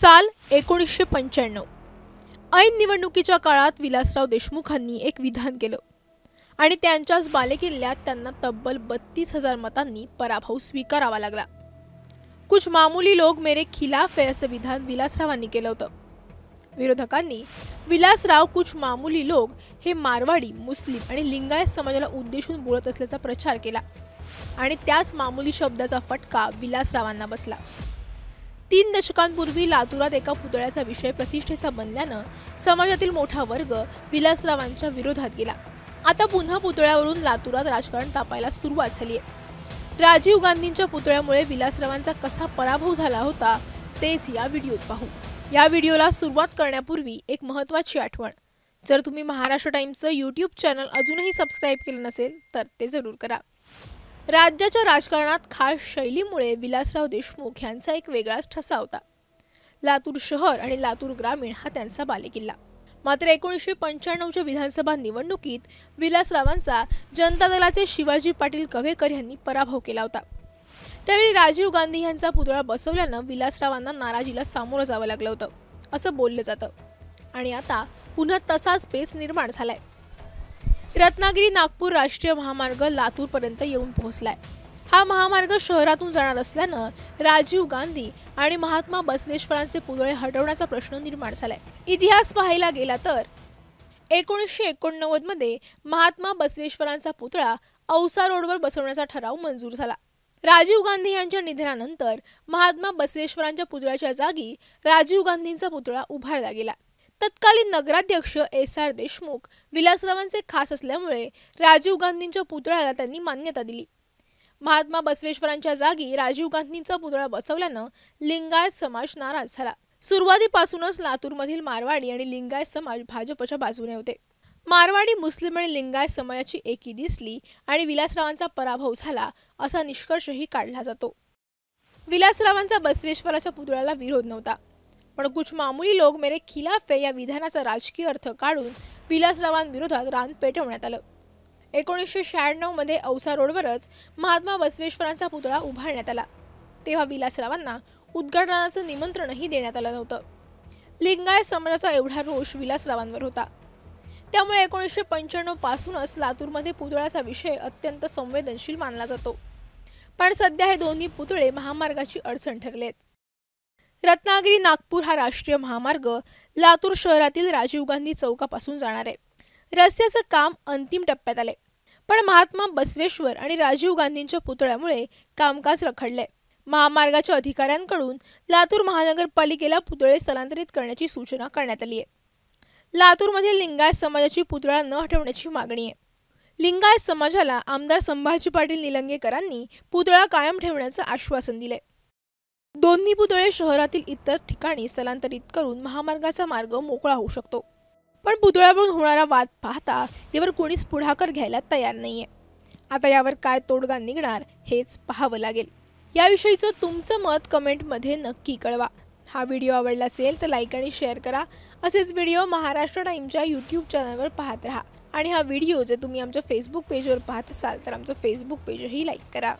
साल एकोणीसशे पंच्याण्णव ऐन निवडणुकीच्या काळात विलासराव देशमुखांनी एक विधान केलं आणि त्यांच्याच बालेकिल्ल्यात त्यांना तब्बल बत्तीस हजार मतांनी पराभव स्वीकारावा लागला कुछ मामूली लोक मेरे खिलाफ आहे असं विधान विलासरावांनी केलं होतं विरोधकांनी विलासराव कुछ मामूली लोक हे मारवाडी मुस्लिम आणि लिंगायत समाजाला उद्देशून बोलत असल्याचा प्रचार केला आणि त्याच मामूली शब्दाचा फटका विलासरावांना बसला तीन दशकांपूर्वी लातुरात एका पुतळ्याचा विषय प्रतिष्ठेचा बनल्यानं समाजातील मोठा वर्ग विलासरावांच्या विरोधात गेला आता पुन्हा पुतळ्यावरून लातुरात राजकारण तापायला सुरुवात झाली आहे राजीव गांधींच्या पुतळ्यामुळे विलासरावांचा कसा पराभव झाला होता तेच या व्हिडिओत पाहू या व्हिडिओला सुरुवात करण्यापूर्वी एक महत्त्वाची आठवण जर तुम्ही महाराष्ट्र टाईम्सचं यूट्यूब चॅनल अजूनही सबस्क्राईब केलं नसेल तर ते जरूर करा राज्याच्या राजकारणात खास शैलीमुळे विलासराव देशमुख यांचा एक वेगळाच ठसा होता लातूर शहर आणि लातूर ग्रामीण हा त्यांचा बालेकिल्ला मात्र एकोणीसशे पंच्याण्णवच्या विधानसभा निवडणुकीत विलासरावांचा जनता दलाचे शिवाजी पाटील कव्हेकर यांनी पराभव केला होता त्यावेळी राजीव गांधी यांचा पुतळा बसवल्यानं विलासरावांना नाराजीला सामोरं जावं लागलं होतं असं बोललं जातं आणि आता पुन्हा तसाच पेच निर्माण झालाय रत्नागिरी नागपूर राष्ट्रीय महामार्ग लातूरपर्यंत येऊन पोहोचलाय हा महामार्ग शहरातून जाणार असल्यानं राजीव गांधी आणि महात्मा बसवेश्वरांचे पुतळे हटवण्याचा प्रश्न निर्माण झालाय इतिहास पाहायला गेला तर एकोणीसशे मध्ये महात्मा बसवेश्वरांचा पुतळा औसा रोडवर बसवण्याचा ठराव मंजूर झाला राजीव गांधी यांच्या निधनानंतर महात्मा बसवेश्वरांच्या पुतळ्याच्या जागी राजीव गांधींचा पुतळा उभारला गेला तत्कालीन नगराध्यक्ष एस आर देशमुख विलासरावांचे खास असल्यामुळे राजीव गांधींच्या पुतळ्याला त्यांनी मान्यता दिली महात्मा बसवेश्वरांच्या जागी राजीव गांधींचा पुतळा बसवल्यानं लिंगायत समाज नाराज झाला सुरुवातीपासूनच लातूरमधील मारवाडी आणि लिंगायत समाज भाजपच्या बाजूने होते मारवाडी मुस्लिम आणि लिंगायत समाजाची एकी दिसली आणि विलासरावांचा पराभव झाला असा निष्कर्षही काढला जातो विलासरावांचा बसवेश्वराच्या पुतळ्याला विरोध नव्हता पण कुछ मामूली लोक मेरे खिलाफ आहे या विधानाचा राजकीय अर्थ काढून विलासरावांविरोधात रान पेटवण्यात आलं एकोणीसशे शहाण्णवमध्ये औसा रोडवरच महात्मा बसवेश्वरांचा पुतळा उभारण्यात आला तेव्हा विलासरावांना उद्घाटनाचं निमंत्रणही देण्यात आलं नव्हतं लिंगायत समाजाचा एवढा रोष विलासरावांवर होता त्यामुळे एकोणीसशे पंच्याण्णव पासूनच लातूरमध्ये पुतळ्याचा विषय अत्यंत संवेदनशील मानला जातो पण सध्या हे दोन्ही पुतळे महामार्गाची अडचण ठरलेत रत्नागिरी नागपूर हा राष्ट्रीय महामार्ग लातूर शहरातील राजीव गांधी चौकापासून जाणार आहे रस्त्याचं काम अंतिम टप्प्यात आले पण महात्मा बसवेश्वर आणि राजीव गांधींच्या पुतळ्यामुळे कामकाज रखडलंय महामार्गाच्या अधिकाऱ्यांकडून लातूर महानगरपालिकेला पुतळे स्थलांतरित करण्याची सूचना करण्यात आली आहे लातूरमधील लिंगायत समाजाची पुतळा न हटवण्याची मागणी आहे लिंगायत समाजाला आमदार संभाजी पाटील निलंगेकरांनी पुतळा कायम ठेवण्याचं आश्वासन दिलंय दोन्ही पुतळे शहरातील इतर ठिकाणी स्थलांतरित करून महामार्गाचा मार्ग मोकळा होऊ शकतो पण पुतळ्यावरून होणारा वाद पाहता यावर कोणीच पुढाकार घ्यायला तयार आहे आता यावर काय तोडगा निघणार हेच पाहावं लागेल याविषयीचं तुमचं मत कमेंटमध्ये नक्की कळवा हा व्हिडिओ आवडला असेल तर लाईक आणि शेअर करा असेच व्हिडिओ महाराष्ट्र टाईमच्या यूट्यूब चॅनलवर पाहत राहा आणि हा व्हिडिओ जर तुम्ही आमच्या फेसबुक पेजवर पाहत असाल तर आमचं फेसबुक पेजही लाईक करा